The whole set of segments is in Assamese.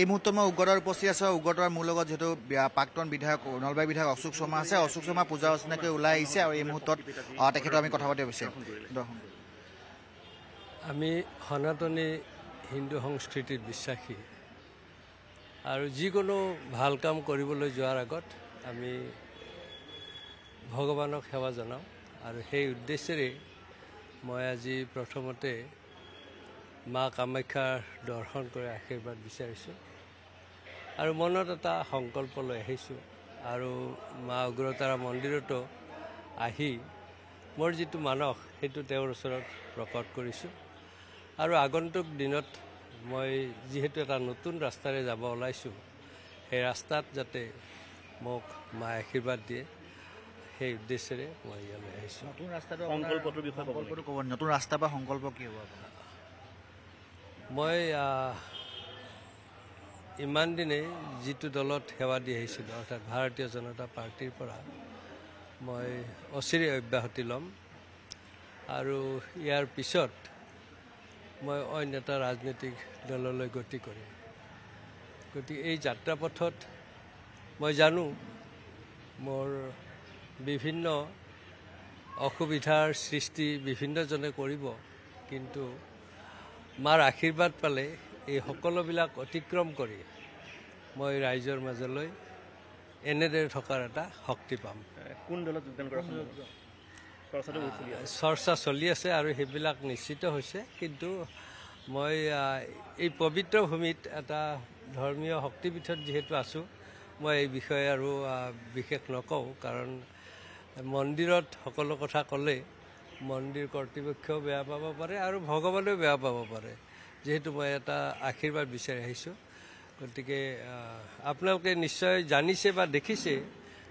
এই মুহূর্তে মানে উগ্রতার উপস্থিত আছে উগ্রতার মূল যেহেতু প্রাক্তন বিধায়ক নলবাই বিধায়ক অশোক শর্মা আছে অশোক শর্মা পূজা অর্চনাকে ওলাই আছে আর এই মুহূর্তে আমি কথা পাতি আছি আমি সনাতনী হিন্দু সংস্কৃতির বিশ্বাসী আর যিকোনো ভাল কাম করবলে যার আগত আমি ভগবানক সেবা জানাও আর সেই উদ্দেশ্যে মই আজি প্রথমতে মা কামাখ্যাৰ দৰ্শন কৰি আশীৰ্বাদ বিচাৰিছোঁ আৰু মনত এটা সংকল্প লৈ আহিছোঁ আৰু মা উগ্ৰতাৰা মন্দিৰতো আহি মোৰ যিটো মানস সেইটো তেওঁৰ ওচৰত প্ৰকট কৰিছোঁ আৰু আগন্তুক দিনত মই যিহেতু এটা নতুন ৰাস্তাৰে যাব ওলাইছোঁ সেই ৰাস্তাত যাতে মোক মা আশীৰ্বাদ দিয়ে সেই উদ্দেশ্যেৰে মই ইয়ালৈ আহিছোঁ নতুন ৰাস্তাটো সংকল্পটো বিষয়ে সংকল্পটো ক'ব নতুন ৰাস্তা বা সংকল্প কি হ'ব আপোনাৰ মই ইমান দিনেই যিটো দলত সেৱা দি আহিছিলোঁ অৰ্থাৎ ভাৰতীয় জনতা পাৰ্টীৰ পৰা মই অচিৰে অব্যাহতি ল'ম আৰু ইয়াৰ পিছত মই অন্য এটা ৰাজনৈতিক দললৈ গতি কৰিম গতিকে এই যাত্ৰা পথত মই জানো মোৰ বিভিন্ন অসুবিধাৰ সৃষ্টি বিভিন্নজনে কৰিব কিন্তু মাৰ আশীৰ্বাদ পালে এই সকলোবিলাক অতিক্ৰম কৰি মই ৰাইজৰ মাজলৈ এনেদৰে থকাৰ এটা শক্তি পাম কোন দলত যোগদান কৰা চৰ্চা চলি আছে আৰু সেইবিলাক নিশ্চিত হৈছে কিন্তু মই এই পবিত্ৰ ভূমিত এটা ধৰ্মীয় শক্তিপীঠত যিহেতু আছোঁ মই এই বিষয়ে আৰু বিশেষ নকওঁ কাৰণ মন্দিৰত সকলো কথা ক'লে মন্দিৰ কৰ্তৃপক্ষও বেয়া পাব পাৰে আৰু ভগৱানেও বেয়া পাব পাৰে যিহেতু মই এটা আশীৰ্বাদ বিচাৰি আহিছোঁ গতিকে আপোনালোকে নিশ্চয় জানিছে বা দেখিছে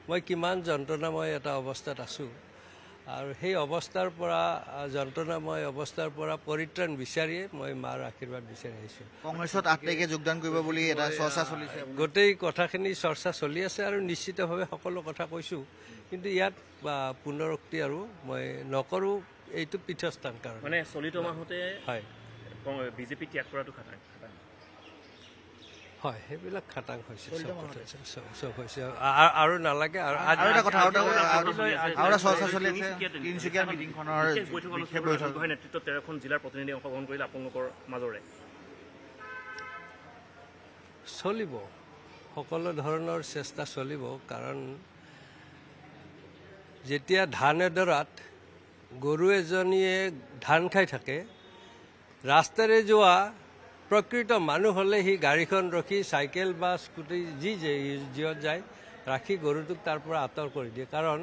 মই কিমান যন্ত্ৰণাময় এটা অৱস্থাত আছোঁ আৰু সেই অৱস্থাৰ পৰা যন্ত্ৰণাময় অৱস্থাৰ পৰা পৰিত্ৰাণ বিচাৰিয়ে মই মাৰ আশীৰ্বাদ বিচাৰি আহিছোঁ কংগ্ৰেছত আটাইকে যোগদান কৰিব বুলি এটা চৰ্চা চলিছে গোটেই কথাখিনি চৰ্চা চলি আছে আৰু নিশ্চিতভাৱে সকলো কথা কৈছোঁ কিন্তু ইয়াত পুনৰক্তি আৰু মই নকৰোঁ এইটো পীঠস্থান কাৰণ মানে চলিত মাহতে হয় বিজেপি ত্যাগ কৰাটো খাটাই হয় সেইবিলাক খাটাং হৈছে আৰু নালাগে চলিব সকলো ধৰণৰ চেষ্টা চলিব কাৰণ যেতিয়া ধান এডৰাত গৰু এজনীয়ে ধান খাই থাকে ৰাস্তাৰে যোৱা প্ৰকৃত মানুহ হ'লে সি গাড়ীখন ৰখি চাইকেল বা স্কুটি যি যিয়ত যায় ৰাখি গৰুটোক তাৰ পৰা আঁতৰ কৰি দিয়ে কাৰণ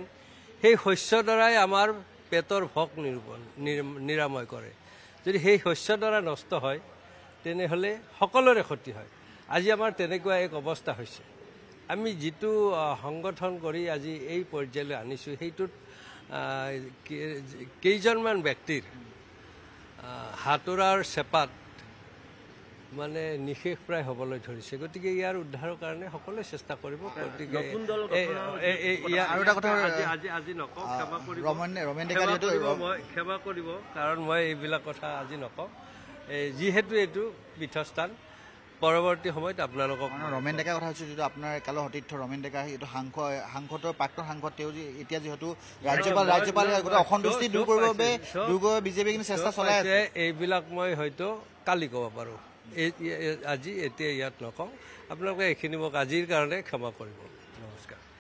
সেই শস্যৰ দ্বাৰাই আমাৰ পেটৰ ভক নিৰূপণ নিৰাময় কৰে যদি সেই শস্যৰ দ্বাৰা নষ্ট হয় তেনেহ'লে সকলোৰে ক্ষতি হয় আজি আমাৰ তেনেকুৱা এক অৱস্থা হৈছে আমি যিটো সংগঠন কৰি আজি এই পৰ্যায়লৈ আনিছোঁ সেইটোত কেইজনমান ব্যক্তিৰ সাঁতোৰাৰ চেপাত মানে নিশেষ প্ৰায় হ'বলৈ ধৰিছে গতিকে ইয়াৰ উদ্ধাৰৰ কাৰণে সকলোৱে চেষ্টা কৰিব গতিকে ক্ষমা কৰিব কাৰণ মই এইবিলাক কথা আজি নকওঁ যিহেতু এইটো পীঠস্থান পৰৱৰ্তী সময়ত আপোনালোকক ৰমেন ডেকাৰ কথা হৈছে যিটো আপোনাৰ একালো সতীৰ্থ ৰমেন ডেকা এইটো সাংসদ সাংসদৰ প্ৰাক্তন সাংসদ তেওঁ এতিয়া যিহেতু ৰাজ্যপাল ৰাজ্যপাল অসন্তুষ্টি দূৰ কৰিবৰ বাবে দূৰ কৰিব বিজেপিয়ে কিন্তু চেষ্টা চলাই আছে এইবিলাক মই হয়তো কালি ক'ব পাৰোঁ আজি এতিয়া ইয়াত নকওঁ আপোনালোকে এইখিনি মোক আজিৰ কাৰণে ক্ষমা কৰিব